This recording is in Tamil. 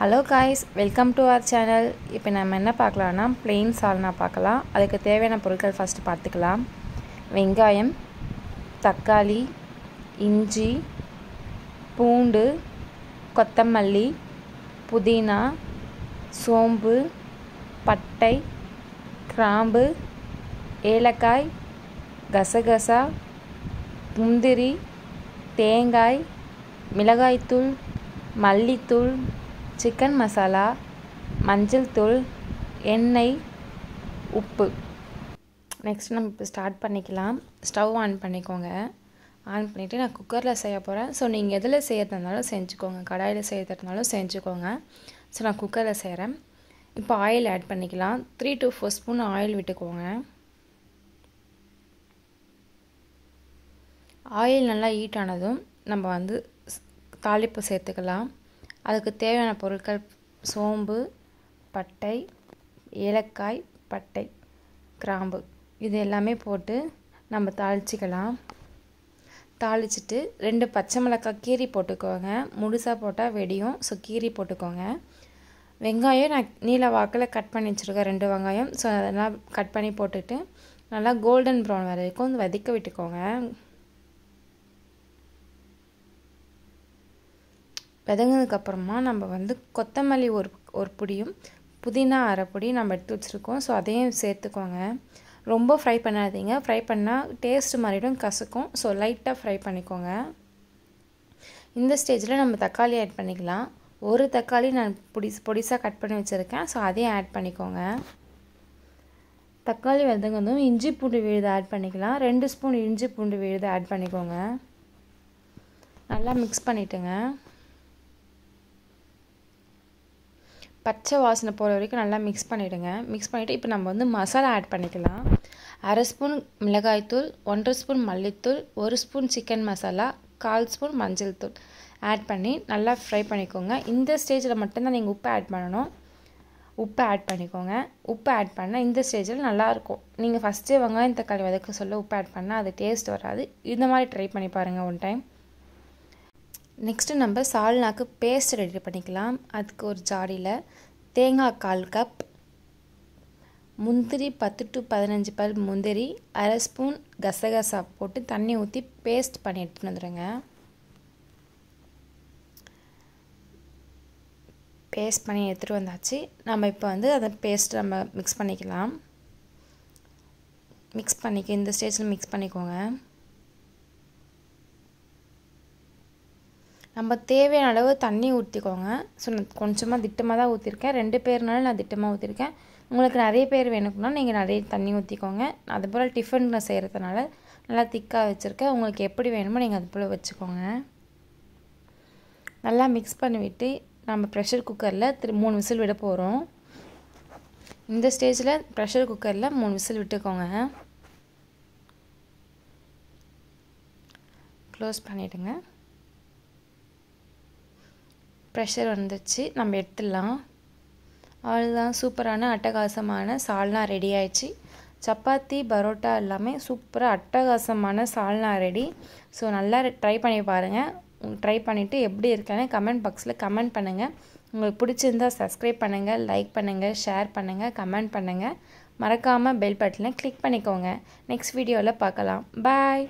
hello guys welcome to our channel இப்போ நம்ம என்ன பார்க்கலான்னா பிளெயின் சால்னா பார்க்கலாம் அதுக்கு தேவையான பொருட்கள் ஃபஸ்ட்டு பார்த்துக்கலாம் வெங்காயம் தக்காளி இஞ்சி பூண்டு கொத்தமல்லி புதினா சோம்பு பட்டை கிராம்பு ஏலக்காய் கசகசா முந்திரி தேங்காய் மிளகாய்த்தூள் மல்லித்தூள் சிக்கன் மசாலா மஞ்சள் தூள் எண்ணெய் உப்பு நெக்ஸ்ட் நம்ம இப்போ ஸ்டார்ட் பண்ணிக்கலாம் ஸ்டவ் ஆன் பண்ணிக்கோங்க ஆன் பண்ணிவிட்டு நான் குக்கரில் செய்ய போகிறேன் ஸோ நீங்கள் எதில் செய்யறதுனாலும் செஞ்சுக்கோங்க கடாயில் செய்யறதுனாலும் செஞ்சுக்கோங்க ஸோ நான் குக்கரில் செய்கிறேன் இப்போ ஆயில் ஆட் பண்ணிக்கலாம் three to four spoon oil விட்டுக்கோங்க ஆயில் நல்லா ஹீட் ஆனதும் நம்ம வந்து தாளிப்பு சேர்த்துக்கலாம் அதுக்கு தேவையான பொருட்கள் சோம்பு பட்டை ஏலக்காய் பட்டை கிராம்பு இது எல்லாமே போட்டு நம்ம தாளிச்சிக்கலாம் தாளிச்சிட்டு ரெண்டு பச்சை மிளகாய் கீரி போட்டுக்கோங்க முழுசாக போட்டால் வெடியும் ஸோ கீரி போட்டுக்கோங்க வெங்காயம் நான் நீல வாக்கில் கட் பண்ணி வச்சுருக்கேன் ரெண்டு வெங்காயம் ஸோ அதெல்லாம் கட் பண்ணி போட்டுட்டு நல்லா கோல்டன் ப்ரௌன் வரைக்கும் வதக்க விட்டுக்கோங்க அப்புறமா நம்ம வந்து கொத்தமல்லி ஒரு ஒரு பிடியும் புதினா அரைப்பொடி நம்ம எடுத்து வச்சுருக்கோம் ஸோ அதையும் சேர்த்துக்கோங்க ரொம்ப ஃப்ரை பண்ணாதீங்க ஃப்ரை பண்ணால் டேஸ்ட் மாறிடும் கசக்கும் ஸோ லைட்டாக ஃப்ரை பண்ணிக்கோங்க இந்த ஸ்டேஜில் நம்ம தக்காளி ஆட் பண்ணிக்கலாம் ஒரு தக்காளி நான் பொடி பொடிசாக கட் பண்ணி வச்சுருக்கேன் ஸோ அதையும் ஆட் பண்ணிக்கோங்க தக்காளி வதங்கதும் இஞ்சி பூண்டு விழுது ஆட் பண்ணிக்கலாம் ரெண்டு ஸ்பூன் இஞ்சி பூண்டு விழுது ஆட் பண்ணிக்கோங்க நல்லா மிக்ஸ் பண்ணிவிட்டுங்க பச்சை வாசனை போகிற வரைக்கும் நல்லா மிக்ஸ் பண்ணிவிடுங்க மிக்ஸ் பண்ணிவிட்டு இப்போ நம்ம வந்து மசாலா ஆட் பண்ணிக்கலாம் அரை ஸ்பூன் மிளகாய்த்தூள் ஒன்றரை ஸ்பூன் மல்லித்தூள் ஒரு ஸ்பூன் சிக்கன் மசாலா கால் ஸ்பூன் மஞ்சள் தூள் ஆட் பண்ணி நல்லா ஃப்ரை பண்ணிக்கோங்க இந்த ஸ்டேஜில் மட்டும்தான் நீங்கள் உப்பு ஆட் பண்ணணும் உப்பு ஆட் பண்ணிக்கோங்க உப்பு ஆட் பண்ணால் இந்த ஸ்டேஜில் நல்லாயிருக்கும் நீங்கள் ஃபஸ்ட்டே வெங்காயம் தக்காளி வதக்க சொல்ல உப்பு ஆட் பண்ணால் அது டேஸ்ட் வராது இந்த மாதிரி ட்ரை பண்ணி பாருங்கள் ஒன் டைம் நெக்ஸ்ட்டு நம்ம சால்னாக்கு பேஸ்ட் ரெடி பண்ணிக்கலாம் அதுக்கு ஒரு ஜாடியில் தேங்காய் கால் கப் முந்திரி பத்து டு பதினஞ்சு பல் முந்திரி அரை ஸ்பூன் கசகசா போட்டு தண்ணி ஊற்றி பேஸ்ட் பண்ணி எடுத்துகிட்டு வந்துடுங்க பேஸ்ட் பண்ணி எடுத்துகிட்டு வந்தாச்சு நம்ம இப்போ வந்து அதை பேஸ்ட் நம்ம மிக்ஸ் பண்ணிக்கலாம் மிக்ஸ் பண்ணிக்க இந்த ஸ்டேஜில் மிக்ஸ் பண்ணிக்கோங்க நம்ம தேவையான அளவு தண்ணி ஊற்றிக்கோங்க ஸோ நான் கொஞ்சமாக திட்டமாக தான் ஊற்றிருக்கேன் ரெண்டு பேர்னாலும் நான் திட்டமாக ஊற்றிருக்கேன் உங்களுக்கு நிறைய பேர் வேணும்னா நீங்கள் நிறைய தண்ணி ஊற்றிக்கோங்க அதுபோல் டிஃபன் நான் செய்கிறதுனால நல்லா திக்காக வச்சுருக்கேன் உங்களுக்கு எப்படி வேணுமோ நீங்கள் அது போல் வச்சுக்கோங்க நல்லா மிக்ஸ் பண்ணிவிட்டு நம்ம ப்ரெஷர் குக்கரில் திரு மூணு விசில் விட போகிறோம் இந்த ஸ்டேஜில் ப்ரெஷர் குக்கரில் மூணு விசில் விட்டுக்கோங்க க்ளோஸ் பண்ணிவிடுங்க ப்ரெஷர் வந்துச்சு நம்ம எடுத்துடலாம் அவ்வளோதான் சூப்பரான அட்டகாசமான சால்னா ரெடி ஆயிடுச்சு சப்பாத்தி பரோட்டா எல்லாமே சூப்பராக அட்டகாசமான சால்னா ரெடி ஸோ நல்லா ட்ரை பண்ணி பாருங்கள் ட்ரை பண்ணிவிட்டு எப்படி இருக்கானு கமெண்ட் பாக்ஸில் கமெண்ட் பண்ணுங்கள் உங்களுக்கு பிடிச்சிருந்தால் சப்ஸ்கிரைப் பண்ணுங்கள் லைக் பண்ணுங்கள் ஷேர் பண்ணுங்கள் கமெண்ட் பண்ணுங்கள் மறக்காமல் பெல் பட்டனை கிளிக் பண்ணிக்கோங்க நெக்ஸ்ட் வீடியோவில் பார்க்கலாம் பாய்